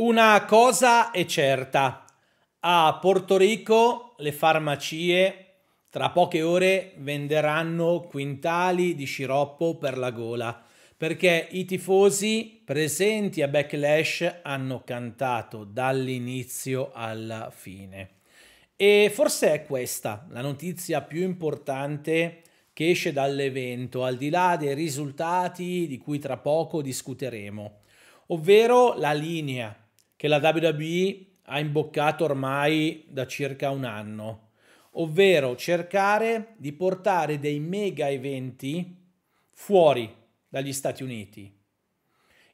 Una cosa è certa, a Porto Rico le farmacie tra poche ore venderanno quintali di sciroppo per la gola, perché i tifosi presenti a Backlash hanno cantato dall'inizio alla fine. E forse è questa la notizia più importante che esce dall'evento, al di là dei risultati di cui tra poco discuteremo, ovvero la linea che la WWE ha imboccato ormai da circa un anno, ovvero cercare di portare dei mega eventi fuori dagli Stati Uniti,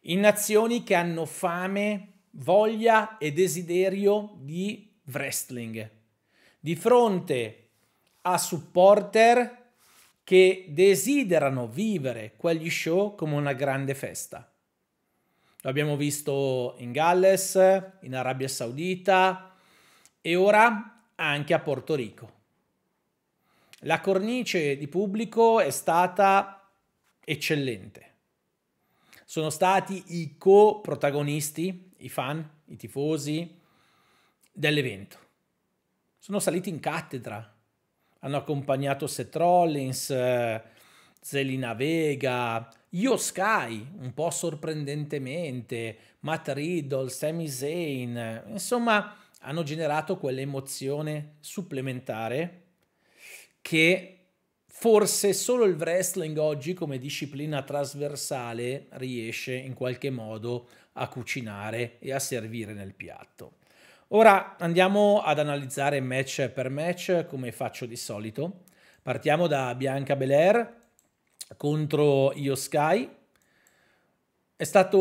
in nazioni che hanno fame, voglia e desiderio di wrestling, di fronte a supporter che desiderano vivere quegli show come una grande festa. L'abbiamo visto in Galles, in Arabia Saudita e ora anche a Porto Rico. La cornice di pubblico è stata eccellente. Sono stati i co-protagonisti, i fan, i tifosi dell'evento. Sono saliti in cattedra, hanno accompagnato Seth Rollins, eh, Zelina Vega, Io Sky, un po' sorprendentemente, Matt Riddle, Sami Zayn, insomma hanno generato quell'emozione supplementare che forse solo il wrestling oggi come disciplina trasversale riesce in qualche modo a cucinare e a servire nel piatto. Ora andiamo ad analizzare match per match come faccio di solito. Partiamo da Bianca Belair contro Io Sky. È stato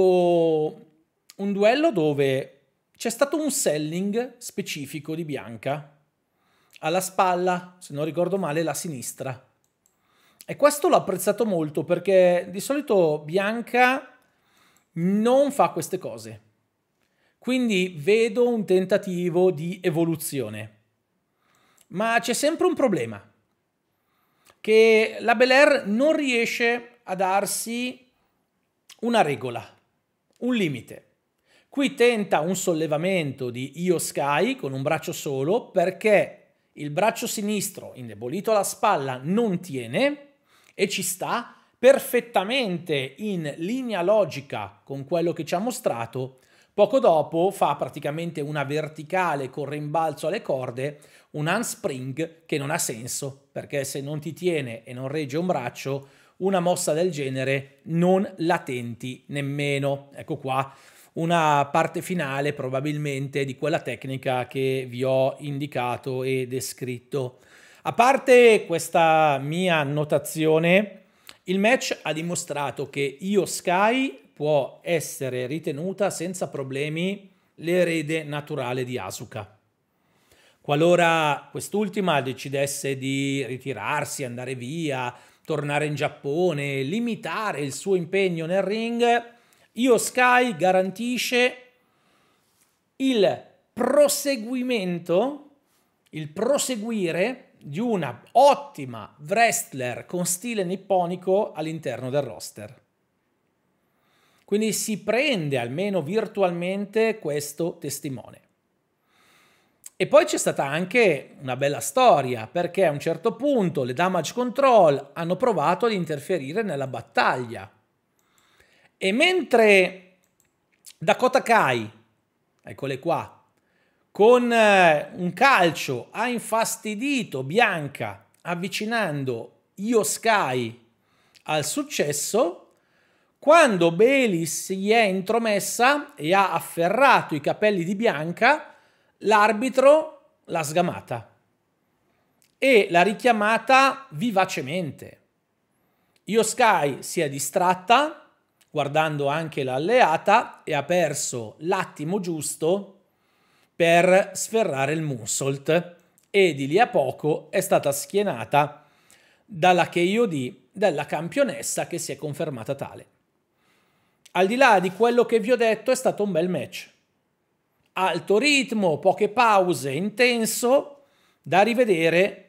un duello dove c'è stato un selling specifico di Bianca alla spalla, se non ricordo male, la sinistra. E questo l'ho apprezzato molto perché di solito Bianca non fa queste cose. Quindi vedo un tentativo di evoluzione. Ma c'è sempre un problema che la Bel Air non riesce a darsi una regola, un limite. Qui tenta un sollevamento di Io Sky con un braccio solo perché il braccio sinistro indebolito alla spalla non tiene e ci sta perfettamente in linea logica con quello che ci ha mostrato Poco dopo fa praticamente una verticale con rimbalzo alle corde, un handspring che non ha senso, perché se non ti tiene e non regge un braccio, una mossa del genere non la tenti nemmeno. Ecco qua una parte finale probabilmente di quella tecnica che vi ho indicato e descritto. A parte questa mia annotazione, il match ha dimostrato che Io Sky può essere ritenuta senza problemi l'erede naturale di Asuka. Qualora quest'ultima decidesse di ritirarsi, andare via, tornare in Giappone, limitare il suo impegno nel ring, Io Sky garantisce il proseguimento, il proseguire di una ottima wrestler con stile nipponico all'interno del roster. Quindi si prende almeno virtualmente questo testimone. E poi c'è stata anche una bella storia, perché a un certo punto le damage control hanno provato ad interferire nella battaglia. E mentre Dakota Kai, eccole qua, con eh, un calcio ha infastidito Bianca avvicinando Io Sky al successo, quando Belis si è intromessa e ha afferrato i capelli di Bianca, l'arbitro l'ha sgamata e l'ha richiamata vivacemente. Io Sky si è distratta guardando anche l'alleata e ha perso l'attimo giusto per sferrare il moonsault e di lì a poco è stata schienata dalla KOD della campionessa che si è confermata tale. Al di là di quello che vi ho detto, è stato un bel match. Alto ritmo, poche pause, intenso, da rivedere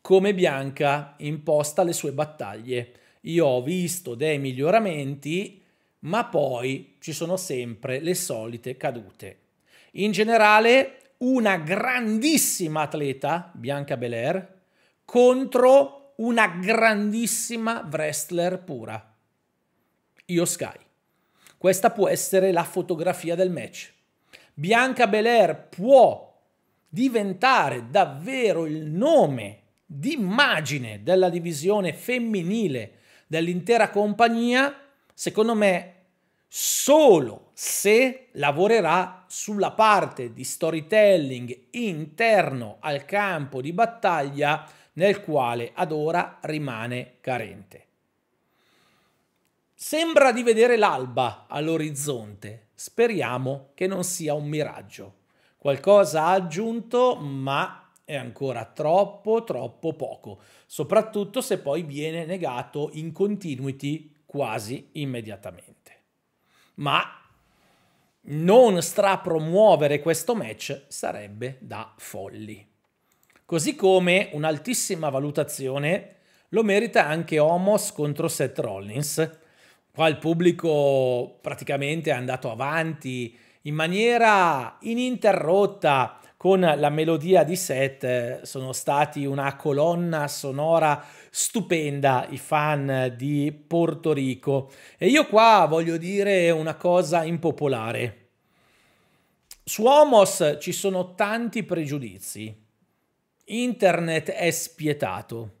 come Bianca imposta le sue battaglie. Io ho visto dei miglioramenti, ma poi ci sono sempre le solite cadute. In generale, una grandissima atleta, Bianca Belair, contro una grandissima wrestler pura. Io Sky. Questa può essere la fotografia del match. Bianca Belair può diventare davvero il nome d'immagine della divisione femminile dell'intera compagnia, secondo me, solo se lavorerà sulla parte di storytelling interno al campo di battaglia nel quale ad ora rimane carente. Sembra di vedere l'alba all'orizzonte. Speriamo che non sia un miraggio. Qualcosa ha aggiunto, ma è ancora troppo, troppo poco, soprattutto se poi viene negato in continuity quasi immediatamente. Ma non strapromuovere questo match sarebbe da folli. Così come un'altissima valutazione lo merita anche Homos contro Seth Rollins, Qua il pubblico praticamente è andato avanti in maniera ininterrotta con la melodia di Seth sono stati una colonna sonora stupenda i fan di Porto Rico e io qua voglio dire una cosa impopolare su Homos ci sono tanti pregiudizi internet è spietato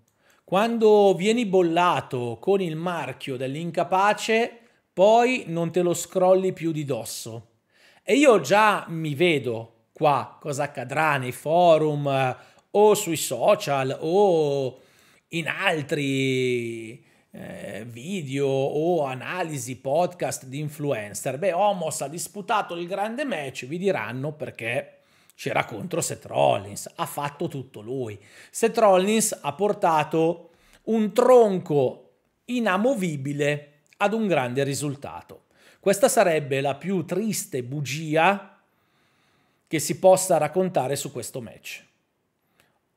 quando vieni bollato con il marchio dell'incapace, poi non te lo scrolli più di dosso. E io già mi vedo qua cosa accadrà nei forum o sui social o in altri eh, video o analisi podcast di influencer. Beh, Homos ha disputato il grande match, vi diranno perché c'era contro Seth Rollins, ha fatto tutto lui. Seth Rollins ha portato un tronco inamovibile ad un grande risultato. Questa sarebbe la più triste bugia che si possa raccontare su questo match.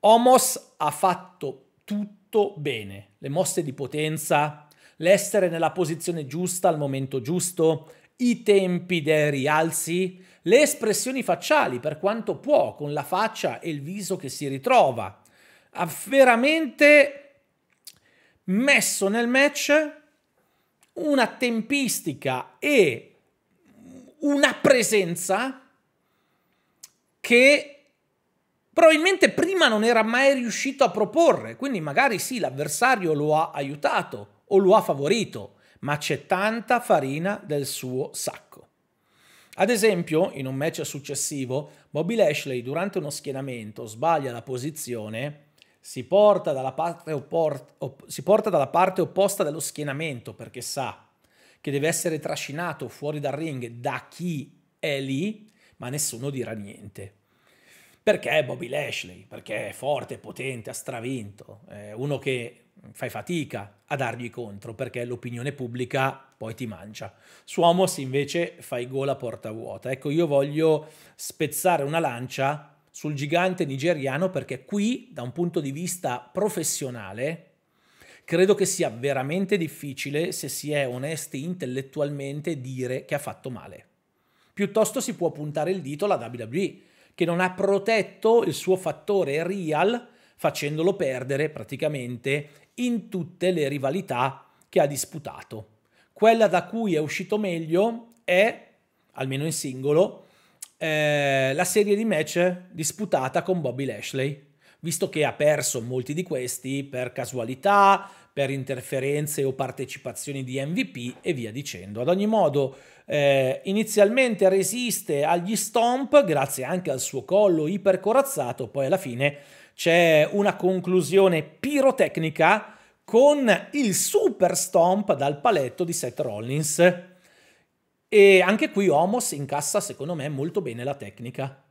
Omos ha fatto tutto bene, le mosse di potenza, l'essere nella posizione giusta al momento giusto, i tempi dei rialzi, le espressioni facciali per quanto può, con la faccia e il viso che si ritrova. Ha veramente messo nel match una tempistica e una presenza che probabilmente prima non era mai riuscito a proporre, quindi magari sì, l'avversario lo ha aiutato o lo ha favorito, ma c'è tanta farina del suo sacco. Ad esempio, in un match successivo, Bobby Lashley durante uno schienamento sbaglia la posizione, si porta dalla parte, oppor- op- si porta dalla parte opposta dello schienamento perché sa che deve essere trascinato fuori dal ring da chi è lì, ma nessuno dirà niente. Perché Bobby Lashley? Perché è forte, potente, ha stravinto, è uno che fai fatica a dargli contro perché l'opinione pubblica poi ti mangia. Su Suomos invece fai gol a porta vuota. Ecco, io voglio spezzare una lancia sul gigante nigeriano perché qui, da un punto di vista professionale, credo che sia veramente difficile, se si è onesti intellettualmente, dire che ha fatto male. Piuttosto si può puntare il dito alla WWE, che non ha protetto il suo fattore real facendolo perdere praticamente in tutte le rivalità che ha disputato. Quella da cui è uscito meglio è, almeno in singolo, eh, la serie di match disputata con Bobby Lashley, visto che ha perso molti di questi per casualità, per interferenze o partecipazioni di MVP e via dicendo. Ad ogni modo, eh, inizialmente resiste agli stomp grazie anche al suo collo ipercorazzato, poi alla fine c'è una conclusione pirotecnica con il super stomp dal paletto di Seth Rollins. E anche qui Homos incassa, secondo me, molto bene la tecnica.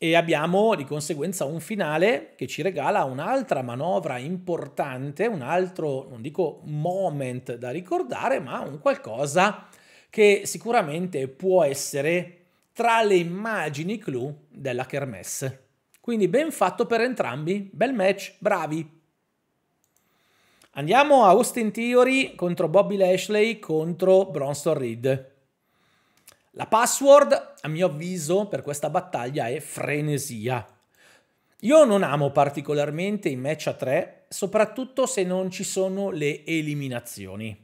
E abbiamo di conseguenza un finale che ci regala un'altra manovra importante, un altro, non dico moment da ricordare, ma un qualcosa che sicuramente può essere tra le immagini clou della kermesse. Quindi ben fatto per entrambi, bel match, bravi. Andiamo a Austin Theory contro Bobby Lashley contro Bronson Reed. La password, a mio avviso, per questa battaglia è frenesia. Io non amo particolarmente i match a tre, soprattutto se non ci sono le eliminazioni.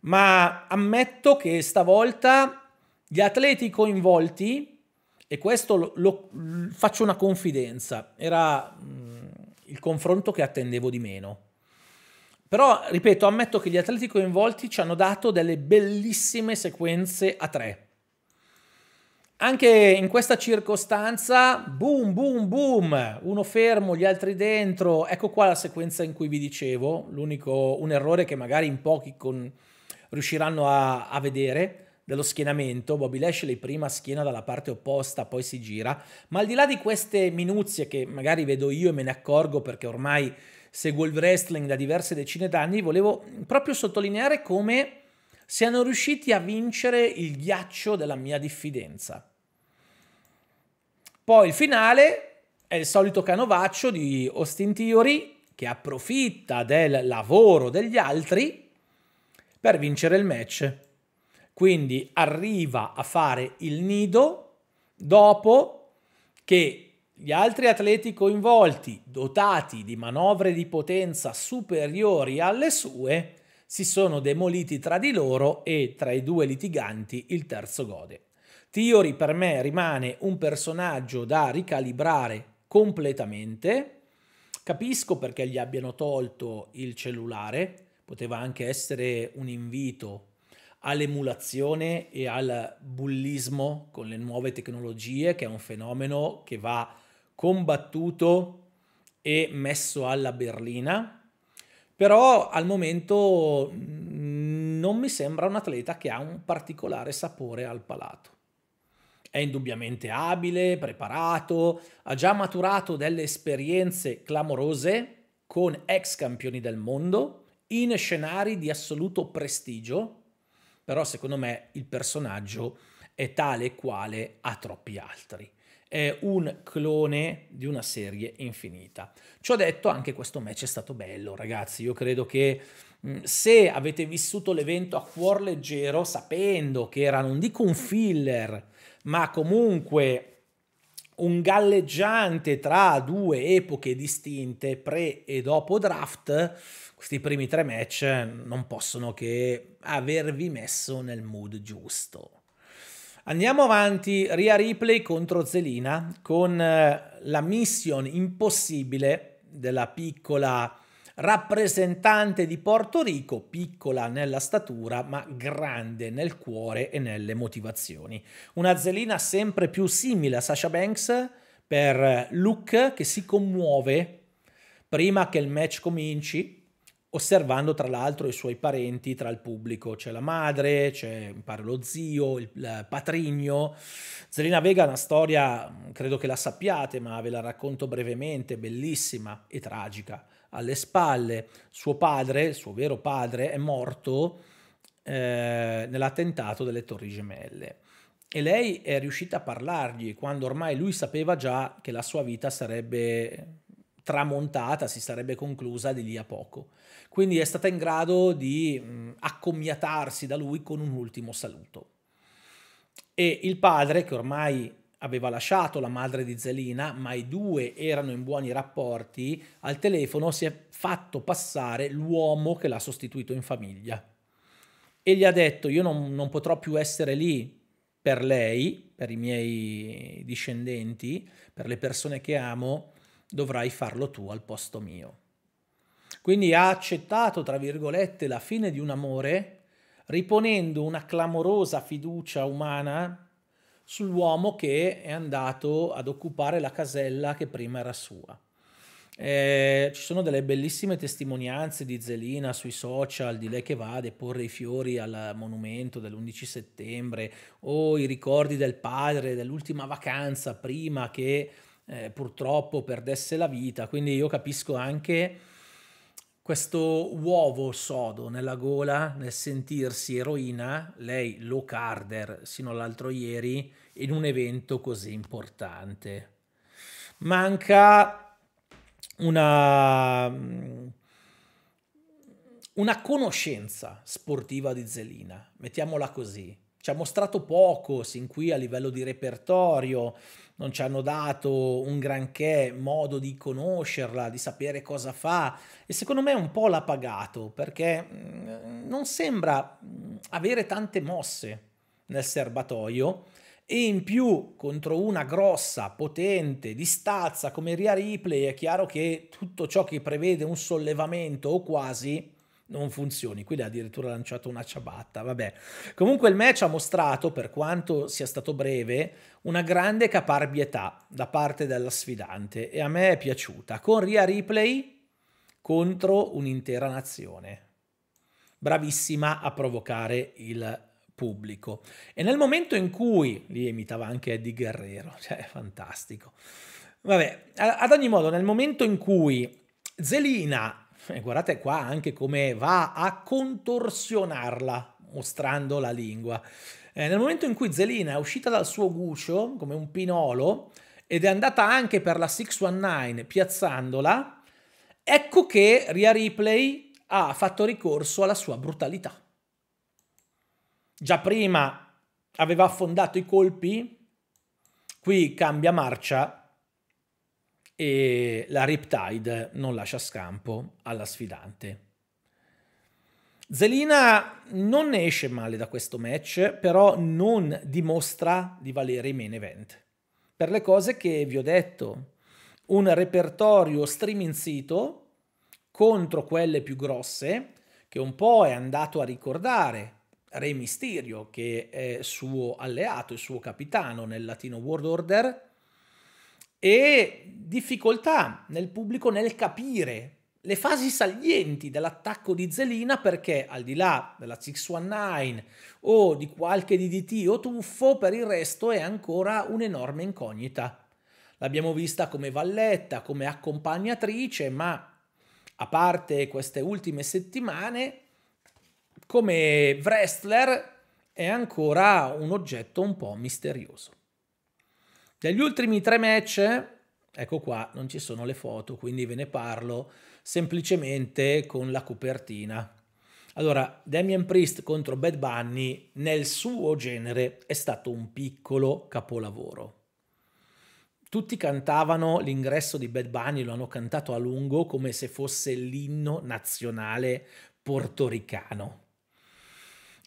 Ma ammetto che stavolta gli atleti coinvolti e questo lo, lo, faccio una confidenza, era mh, mm, il confronto che attendevo di meno. Però, ripeto, ammetto che gli atleti coinvolti ci hanno dato delle bellissime sequenze a tre. Anche in questa circostanza, boom, boom, boom, uno fermo, gli altri dentro. Ecco qua la sequenza in cui vi dicevo, l'unico, un errore che magari in pochi con, riusciranno a, a vedere dello schienamento, Bobby Lashley prima schiena dalla parte opposta, poi si gira, ma al di là di queste minuzie che magari vedo io e me ne accorgo perché ormai seguo il wrestling da diverse decine d'anni, volevo proprio sottolineare come siano riusciti a vincere il ghiaccio della mia diffidenza. Poi il finale è il solito canovaccio di Austin Theory che approfitta del lavoro degli altri per vincere il match. Quindi arriva a fare il nido dopo che gli altri atleti coinvolti, dotati di manovre di potenza superiori alle sue, si sono demoliti tra di loro e tra i due litiganti il terzo gode. Theory per me rimane un personaggio da ricalibrare completamente. Capisco perché gli abbiano tolto il cellulare, poteva anche essere un invito all'emulazione e al bullismo con le nuove tecnologie, che è un fenomeno che va combattuto e messo alla berlina, però al momento mm, non mi sembra un atleta che ha un particolare sapore al palato. È indubbiamente abile, preparato, ha già maturato delle esperienze clamorose con ex campioni del mondo in scenari di assoluto prestigio però secondo me il personaggio è tale e quale a troppi altri. È un clone di una serie infinita. Ciò detto, anche questo match è stato bello, ragazzi. Io credo che mm, se avete vissuto l'evento a cuor leggero, sapendo che era non dico un filler, ma comunque un galleggiante tra due epoche distinte, pre e dopo draft, questi primi tre match non possono che avervi messo nel mood giusto. Andiamo avanti, Ria Ripley contro Zelina con eh, la mission impossibile della piccola rappresentante di Porto Rico, piccola nella statura ma grande nel cuore e nelle motivazioni. Una Zelina sempre più simile a Sasha Banks per eh, look che si commuove prima che il match cominci osservando tra l'altro i suoi parenti tra il pubblico. C'è la madre, c'è pare, lo zio, il, il patrigno. Zelina Vega ha una storia, credo che la sappiate, ma ve la racconto brevemente, bellissima e tragica. Alle spalle suo padre, il suo vero padre, è morto eh, nell'attentato delle Torri Gemelle. E lei è riuscita a parlargli quando ormai lui sapeva già che la sua vita sarebbe tramontata, si sarebbe conclusa di lì a poco quindi è stata in grado di mh, accomiatarsi da lui con un ultimo saluto. E il padre, che ormai aveva lasciato la madre di Zelina, ma i due erano in buoni rapporti, al telefono si è fatto passare l'uomo che l'ha sostituito in famiglia. E gli ha detto, io non, non potrò più essere lì per lei, per i miei discendenti, per le persone che amo, dovrai farlo tu al posto mio. Quindi ha accettato, tra virgolette, la fine di un amore riponendo una clamorosa fiducia umana sull'uomo che è andato ad occupare la casella che prima era sua. Eh, ci sono delle bellissime testimonianze di Zelina sui social, di lei che va a deporre i fiori al monumento dell'11 settembre o i ricordi del padre dell'ultima vacanza prima che eh, purtroppo perdesse la vita. Quindi io capisco anche questo uovo sodo nella gola nel sentirsi eroina, lei low carder sino all'altro ieri, in un evento così importante. Manca una, mm, una conoscenza sportiva di Zelina, mettiamola così. Ci ha mostrato poco sin qui a livello di repertorio, non ci hanno dato un granché modo di conoscerla, di sapere cosa fa e secondo me un po' l'ha pagato perché mm, non sembra mm, avere tante mosse nel serbatoio e in più contro una grossa, potente, di stazza come Ria Ripley è chiaro che tutto ciò che prevede un sollevamento o quasi non funzioni. Quindi ha addirittura lanciato una ciabatta. Vabbè. Comunque il match ha mostrato, per quanto sia stato breve, una grande caparbietà da parte della sfidante e a me è piaciuta. Con Ria Ripley contro un'intera nazione. Bravissima a provocare il pubblico. E nel momento in cui, lì imitava anche Eddie Guerrero, cioè fantastico. Vabbè, ad ogni modo, nel momento in cui Zelina e guardate qua anche come va a contorsionarla mostrando la lingua. Eh, nel momento in cui Zelina è uscita dal suo guscio come un pinolo ed è andata anche per la 619 piazzandola, ecco che Ria Ripley ha fatto ricorso alla sua brutalità. Già prima aveva affondato i colpi, qui cambia marcia e la Riptide non lascia scampo alla sfidante. Zelina non ne esce male da questo match, però non dimostra di valere i main event. Per le cose che vi ho detto, un repertorio striminzito contro quelle più grosse, che un po' è andato a ricordare Re Mysterio, che è suo alleato il suo capitano nel Latino World Order, e difficoltà nel pubblico nel capire le fasi salienti dell'attacco di Zelina perché al di là della 619 o di qualche DDT o tuffo per il resto è ancora un'enorme incognita. L'abbiamo vista come valletta, come accompagnatrice, ma a parte queste ultime settimane, come wrestler è ancora un oggetto un po' misterioso. Negli ultimi tre match, ecco qua, non ci sono le foto, quindi ve ne parlo semplicemente con la copertina. Allora, Damien Priest contro Bad Bunny nel suo genere è stato un piccolo capolavoro. Tutti cantavano l'ingresso di Bad Bunny, lo hanno cantato a lungo come se fosse l'inno nazionale portoricano.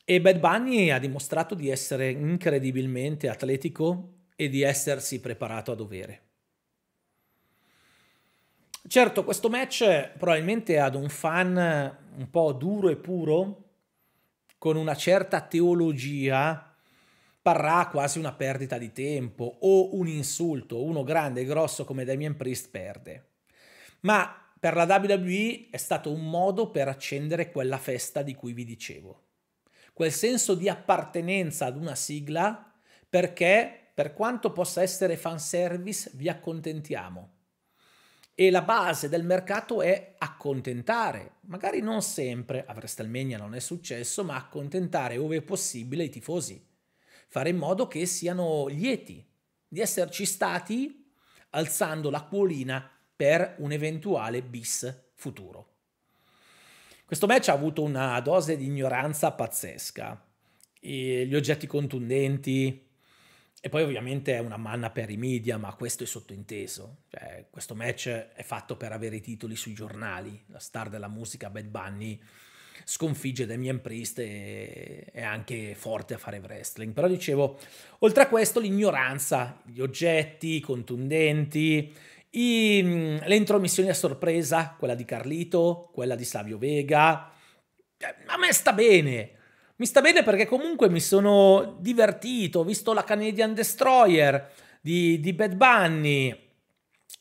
E Bad Bunny ha dimostrato di essere incredibilmente atletico, e di essersi preparato a dovere. Certo, questo match probabilmente ad un fan un po' duro e puro, con una certa teologia, parrà quasi una perdita di tempo o un insulto, uno grande e grosso come Damien Priest perde. Ma per la WWE è stato un modo per accendere quella festa di cui vi dicevo. Quel senso di appartenenza ad una sigla perché per quanto possa essere fanservice, vi accontentiamo. E la base del mercato è accontentare, magari non sempre, a WrestleMania non è successo, ma accontentare ove possibile i tifosi. Fare in modo che siano lieti di esserci stati alzando l'acquolina per un eventuale bis futuro. Questo match ha avuto una dose di ignoranza pazzesca. E gli oggetti contundenti, e poi ovviamente è una manna per i media, ma questo è sottointeso. Cioè, questo match è fatto per avere i titoli sui giornali. La star della musica Bad Bunny sconfigge Damien Priest e è anche forte a fare wrestling. Però dicevo, oltre a questo l'ignoranza, gli oggetti contundenti, i, mm, le intromissioni a sorpresa, quella di Carlito, quella di Savio Vega, eh, a me sta bene. Mi sta bene perché comunque mi sono divertito, ho visto la Canadian Destroyer di, di Bad Bunny,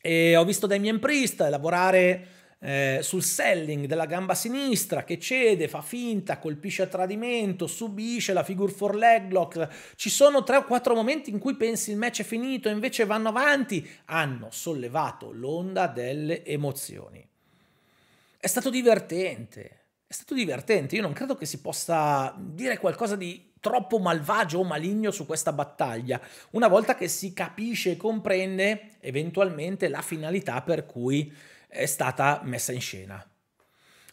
e ho visto Damien Priest lavorare eh, sul selling della gamba sinistra che cede, fa finta, colpisce a tradimento, subisce la figure for leg lock. Ci sono tre o quattro momenti in cui pensi il match è finito, e invece vanno avanti. Hanno sollevato l'onda delle emozioni. È stato divertente stato divertente. Io non credo che si possa dire qualcosa di troppo malvagio o maligno su questa battaglia. Una volta che si capisce e comprende eventualmente la finalità per cui è stata messa in scena.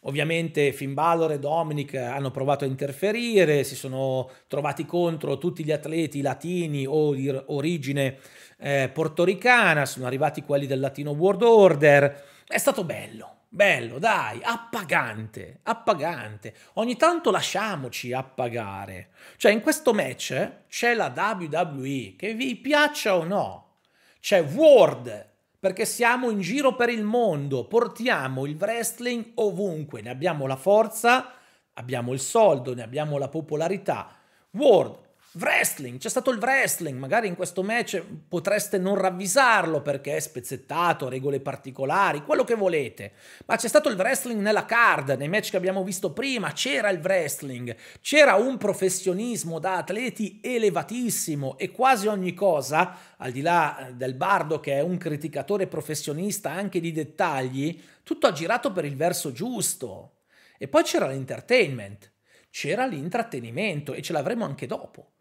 Ovviamente Finn Balor e Dominic hanno provato a interferire, si sono trovati contro tutti gli atleti latini o di origine eh, portoricana, sono arrivati quelli del Latino World Order. È stato bello, Bello, dai, appagante, appagante. Ogni tanto lasciamoci appagare. Cioè, in questo match c'è la WWE, che vi piaccia o no. C'è World, perché siamo in giro per il mondo, portiamo il wrestling ovunque. Ne abbiamo la forza, abbiamo il soldo, ne abbiamo la popolarità. World, Wrestling, c'è stato il wrestling, magari in questo match potreste non ravvisarlo perché è spezzettato, regole particolari, quello che volete, ma c'è stato il wrestling nella card, nei match che abbiamo visto prima c'era il wrestling, c'era un professionismo da atleti elevatissimo e quasi ogni cosa, al di là eh, del Bardo che è un criticatore professionista anche di dettagli, tutto ha girato per il verso giusto. E poi c'era l'entertainment. C'era l'intrattenimento e ce l'avremo anche dopo.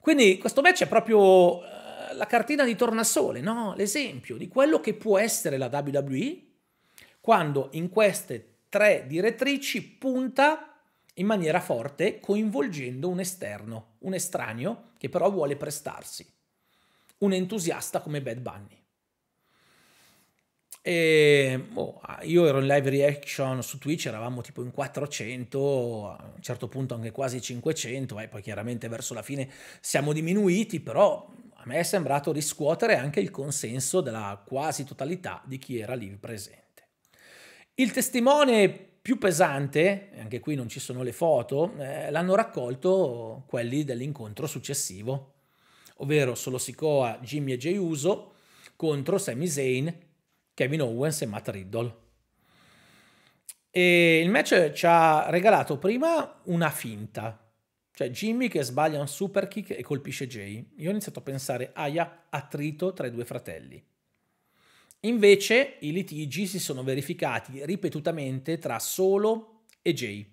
Quindi questo match è proprio eh, la cartina di tornasole, no? l'esempio di quello che può essere la WWE quando in queste tre direttrici punta in maniera forte coinvolgendo un esterno, un estraneo che però vuole prestarsi, un entusiasta come Bad Bunny. E boh, io ero in live reaction su Twitch, eravamo tipo in 400, a un certo punto anche quasi 500, eh, poi chiaramente verso la fine siamo diminuiti, però a me è sembrato riscuotere anche il consenso della quasi totalità di chi era lì presente. Il testimone più pesante, e anche qui non ci sono le foto, eh, l'hanno raccolto quelli dell'incontro successivo, ovvero Solo Sikoa, Jimmy e Jay Uso contro Sami Zayn Kevin Owens e Matt Riddle. E il match ci ha regalato prima una finta, cioè Jimmy che sbaglia un super kick e colpisce Jay. Io ho iniziato a pensare, aia, attrito tra i due fratelli. Invece i litigi si sono verificati ripetutamente tra Solo e Jay.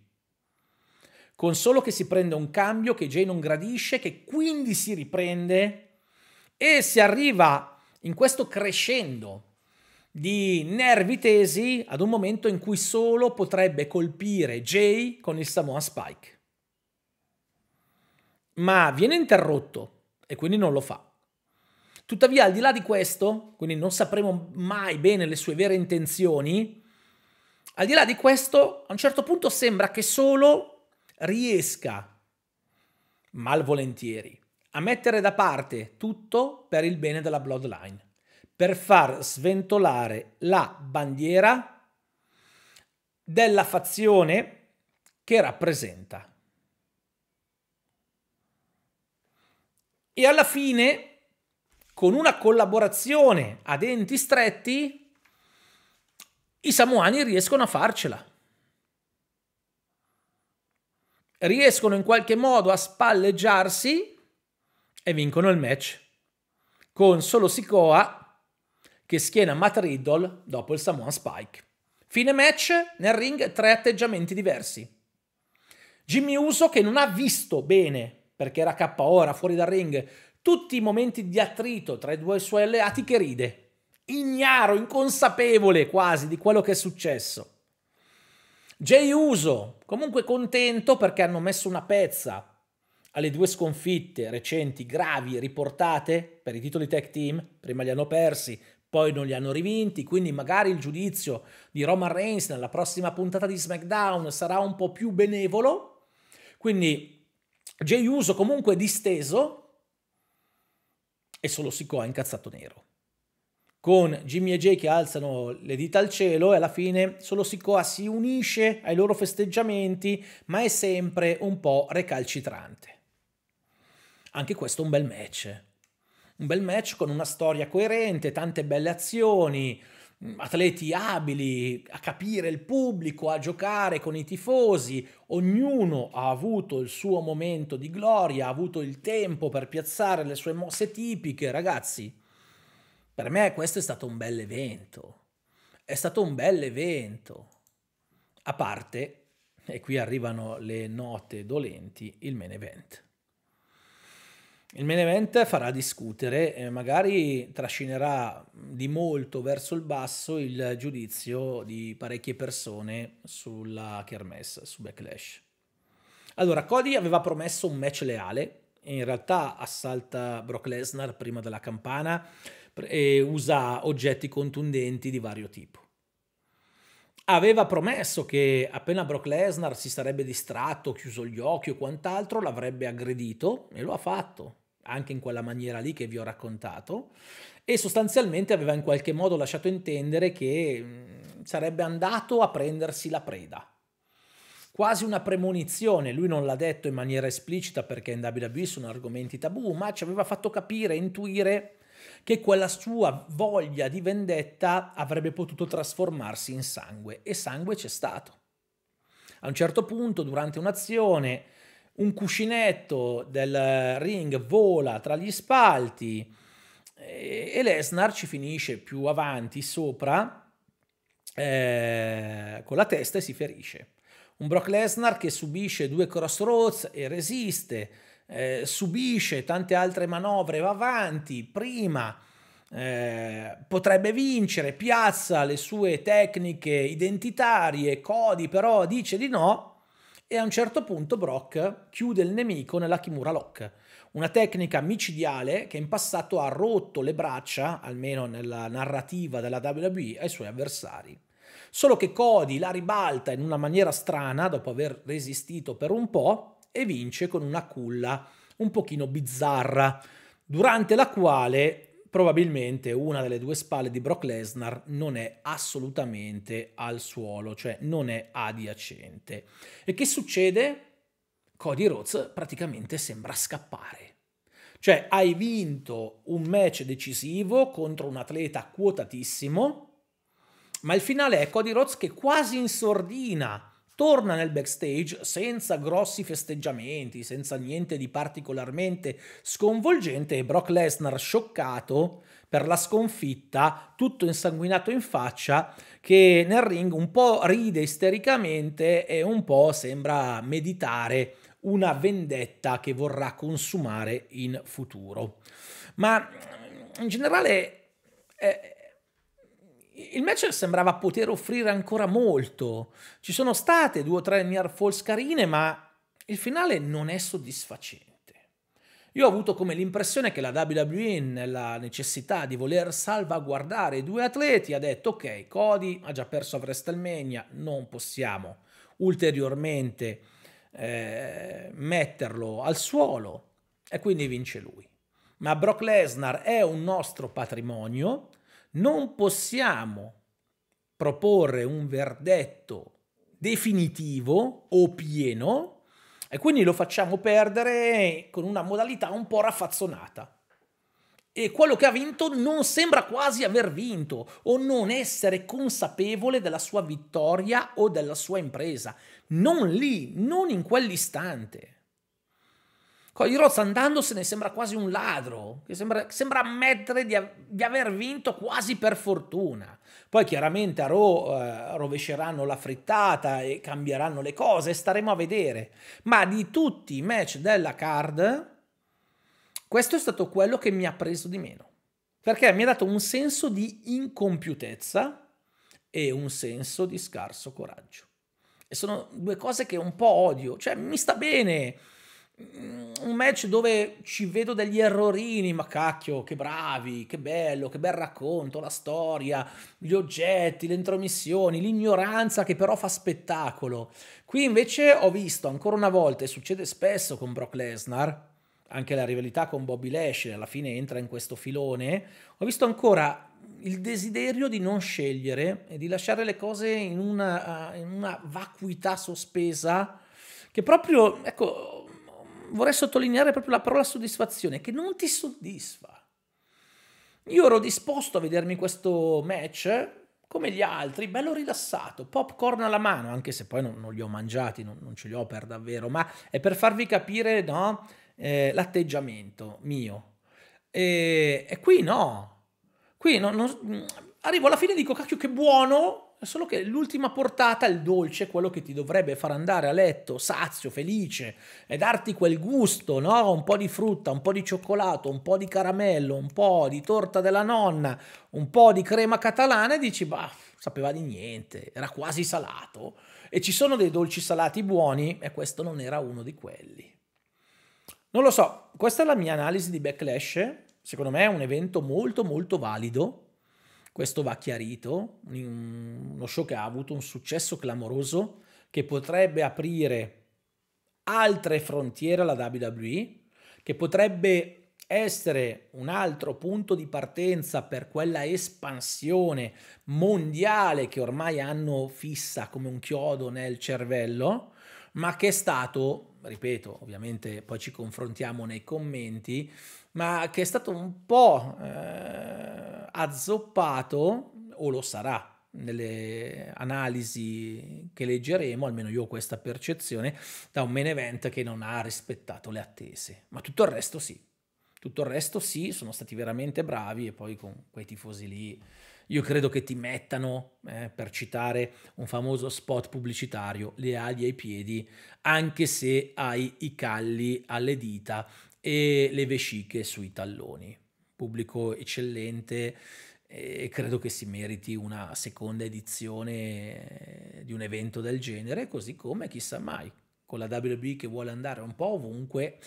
Con Solo che si prende un cambio che Jay non gradisce, che quindi si riprende e si arriva in questo crescendo di nervi tesi ad un momento in cui solo potrebbe colpire Jay con il Samoa Spike. Ma viene interrotto e quindi non lo fa. Tuttavia, al di là di questo, quindi non sapremo mai bene le sue vere intenzioni, al di là di questo, a un certo punto sembra che solo riesca, malvolentieri, a mettere da parte tutto per il bene della Bloodline per far sventolare la bandiera della fazione che rappresenta. E alla fine, con una collaborazione a denti stretti, i samoani riescono a farcela. Riescono in qualche modo a spalleggiarsi e vincono il match. Con solo Sikoa che schiena Matt Riddle dopo il Samoan Spike. Fine match, nel ring tre atteggiamenti diversi. Jimmy Uso che non ha visto bene, perché era KO, ora fuori dal ring, tutti i momenti di attrito tra i due suoi alleati che ride, ignaro, inconsapevole quasi di quello che è successo. Jay Uso, comunque contento perché hanno messo una pezza alle due sconfitte recenti, gravi, riportate per i titoli tech team, prima li hanno persi, poi non li hanno rivinti, quindi magari il giudizio di Roman Reigns nella prossima puntata di SmackDown sarà un po' più benevolo, quindi Jay Uso comunque disteso e solo Sikoa incazzato nero. Con Jimmy e Jay che alzano le dita al cielo e alla fine solo Sikoa si unisce ai loro festeggiamenti, ma è sempre un po' recalcitrante. Anche questo è un bel match un bel match con una storia coerente, tante belle azioni, mm, atleti abili a capire il pubblico, a giocare con i tifosi, ognuno ha avuto il suo momento di gloria, ha avuto il tempo per piazzare le sue mosse tipiche, ragazzi. Per me questo è stato un bel evento. È stato un bel evento. A parte, e qui arrivano le note dolenti, il main event. Il main event farà discutere, eh, magari trascinerà di molto verso il basso il giudizio di parecchie persone sulla Kermesse, su Backlash. Allora, Cody aveva promesso un match leale, in realtà assalta Brock Lesnar prima della campana e usa oggetti contundenti di vario tipo. Aveva promesso che appena Brock Lesnar si sarebbe distratto, chiuso gli occhi o quant'altro, l'avrebbe aggredito e lo ha fatto anche in quella maniera lì che vi ho raccontato e sostanzialmente aveva in qualche modo lasciato intendere che mm, sarebbe andato a prendersi la preda. Quasi una premonizione, lui non l'ha detto in maniera esplicita perché in WWE sono argomenti tabù, ma ci aveva fatto capire, intuire che quella sua voglia di vendetta avrebbe potuto trasformarsi in sangue e sangue c'è stato. A un certo punto, durante un'azione, un cuscinetto del ring vola tra gli spalti eh, e Lesnar ci finisce più avanti sopra eh, con la testa e si ferisce. Un Brock Lesnar che subisce due crossroads e resiste, eh, subisce tante altre manovre, va avanti, prima eh, potrebbe vincere, piazza le sue tecniche identitarie, Cody però dice di no e a un certo punto Brock chiude il nemico nella Kimura Lock, una tecnica micidiale che in passato ha rotto le braccia, almeno nella narrativa della WWE, ai suoi avversari. Solo che Cody la ribalta in una maniera strana dopo aver resistito per un po' e vince con una culla un pochino bizzarra, durante la quale probabilmente una delle due spalle di Brock Lesnar non è assolutamente al suolo, cioè non è adiacente. E che succede? Cody Rhodes praticamente sembra scappare. Cioè hai vinto un match decisivo contro un atleta quotatissimo, ma il finale è Cody Rhodes che quasi in sordina torna nel backstage senza grossi festeggiamenti, senza niente di particolarmente sconvolgente e Brock Lesnar scioccato per la sconfitta, tutto insanguinato in faccia, che nel ring un po' ride istericamente e un po' sembra meditare una vendetta che vorrà consumare in futuro. Ma mm, in generale... Eh, il match sembrava poter offrire ancora molto. Ci sono state due o tre near falls carine, ma il finale non è soddisfacente. Io ho avuto come l'impressione che la WWE, nella necessità di voler salvaguardare i due atleti, ha detto ok, Cody ha già perso a WrestleMania, non possiamo ulteriormente eh, metterlo al suolo e quindi vince lui. Ma Brock Lesnar è un nostro patrimonio, non possiamo proporre un verdetto definitivo o pieno e quindi lo facciamo perdere con una modalità un po' raffazzonata. E quello che ha vinto non sembra quasi aver vinto o non essere consapevole della sua vittoria o della sua impresa. Non lì, non in quell'istante. Cogliroz andandosene sembra quasi un ladro, che sembra, sembra ammettere di, di, aver vinto quasi per fortuna. Poi chiaramente a Raw eh, rovesceranno la frittata e cambieranno le cose, staremo a vedere. Ma di tutti i match della card, questo è stato quello che mi ha preso di meno. Perché mi ha dato un senso di incompiutezza e un senso di scarso coraggio. E sono due cose che un po' odio. Cioè, mi sta bene un match dove ci vedo degli errorini, ma cacchio, che bravi, che bello, che bel racconto, la storia, gli oggetti, le intromissioni, l'ignoranza che però fa spettacolo. Qui invece ho visto ancora una volta, e succede spesso con Brock Lesnar, anche la rivalità con Bobby Lashley alla fine entra in questo filone, ho visto ancora il desiderio di non scegliere e di lasciare le cose in una, in una vacuità sospesa che proprio, ecco, vorrei sottolineare proprio la parola soddisfazione, che non ti soddisfa. Io ero disposto a vedermi questo match eh, come gli altri, bello rilassato, popcorn alla mano, anche se poi non, non li ho mangiati, non, non, ce li ho per davvero, ma è per farvi capire no, eh, l'atteggiamento mio. E, e, qui no, qui no, non, arrivo alla fine e dico, cacchio che buono, solo che l'ultima portata, il dolce, quello che ti dovrebbe far andare a letto sazio, felice e darti quel gusto, no? Un po' di frutta, un po' di cioccolato, un po' di caramello, un po' di torta della nonna, un po' di crema catalana e dici, bah, sapeva di niente, era quasi salato. E ci sono dei dolci salati buoni e questo non era uno di quelli. Non lo so, questa è la mia analisi di Backlash, secondo me è un evento molto molto valido questo va chiarito, uno show che ha avuto un successo clamoroso che potrebbe aprire altre frontiere alla WWE, che potrebbe essere un altro punto di partenza per quella espansione mondiale che ormai hanno fissa come un chiodo nel cervello, ma che è stato, ripeto, ovviamente poi ci confrontiamo nei commenti, ma che è stato un po' eh, azzoppato, o lo sarà nelle analisi che leggeremo, almeno io ho questa percezione, da un main event che non ha rispettato le attese, ma tutto il resto sì. Tutto il resto sì, sono stati veramente bravi e poi con quei tifosi lì io credo che ti mettano, eh, per citare un famoso spot pubblicitario, le ali ai piedi, anche se hai i calli alle dita e le vesciche sui talloni. Pubblico eccellente e credo che si meriti una seconda edizione eh, di un evento del genere, così come chissà mai con la WB che vuole andare un po' ovunque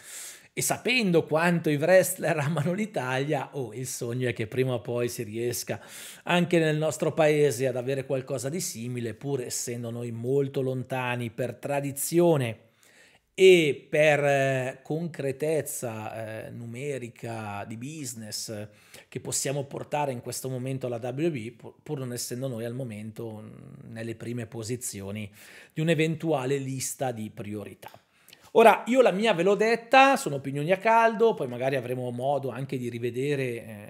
e sapendo quanto i wrestler amano l'Italia, oh, il sogno è che prima o poi si riesca anche nel nostro paese ad avere qualcosa di simile, pur essendo noi molto lontani per tradizione e per eh, concretezza eh, numerica di business eh, che possiamo portare in questo momento alla WB, pur non essendo noi al momento mm, nelle prime posizioni di un'eventuale lista di priorità. Ora, io la mia ve l'ho detta, sono opinioni a caldo, poi magari avremo modo anche di rivedere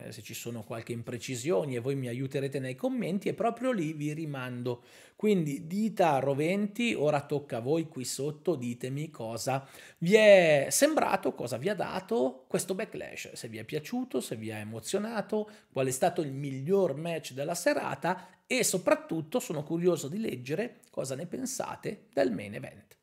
eh, se ci sono qualche imprecisione e voi mi aiuterete nei commenti e proprio lì vi rimando. Quindi dita roventi, ora tocca a voi qui sotto, ditemi cosa vi è sembrato, cosa vi ha dato questo backlash, se vi è piaciuto, se vi ha emozionato, qual è stato il miglior match della serata e soprattutto sono curioso di leggere cosa ne pensate del main event.